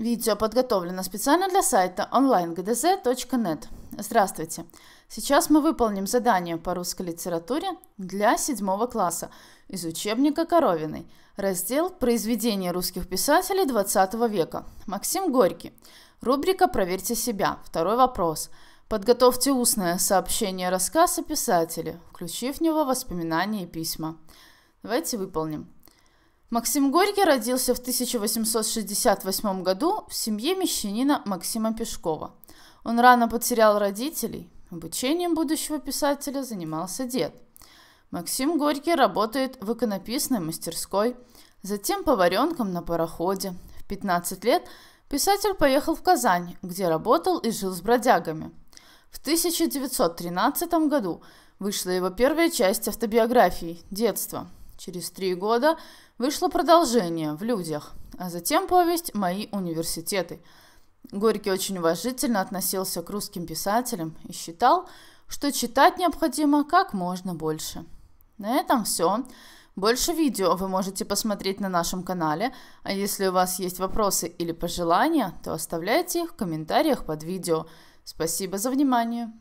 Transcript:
Видео подготовлено специально для сайта onlinegdz.net. Здравствуйте! Сейчас мы выполним задание по русской литературе для седьмого класса из учебника Коровиной. Раздел «Произведения русских писателей XX века». Максим Горький. Рубрика «Проверьте себя». Второй вопрос. Подготовьте устное сообщение рассказ о писателе, включив в него воспоминания и письма. Давайте выполним. Максим Горький родился в 1868 году в семье мещанина Максима Пешкова. Он рано потерял родителей. Обучением будущего писателя занимался дед. Максим Горький работает в иконописной мастерской, затем поваренком на пароходе. В 15 лет писатель поехал в Казань, где работал и жил с бродягами. В 1913 году вышла его первая часть автобиографии «Детство», Через три года вышло продолжение в «Людях», а затем повесть «Мои университеты». Горький очень уважительно относился к русским писателям и считал, что читать необходимо как можно больше. На этом все. Больше видео вы можете посмотреть на нашем канале, а если у вас есть вопросы или пожелания, то оставляйте их в комментариях под видео. Спасибо за внимание!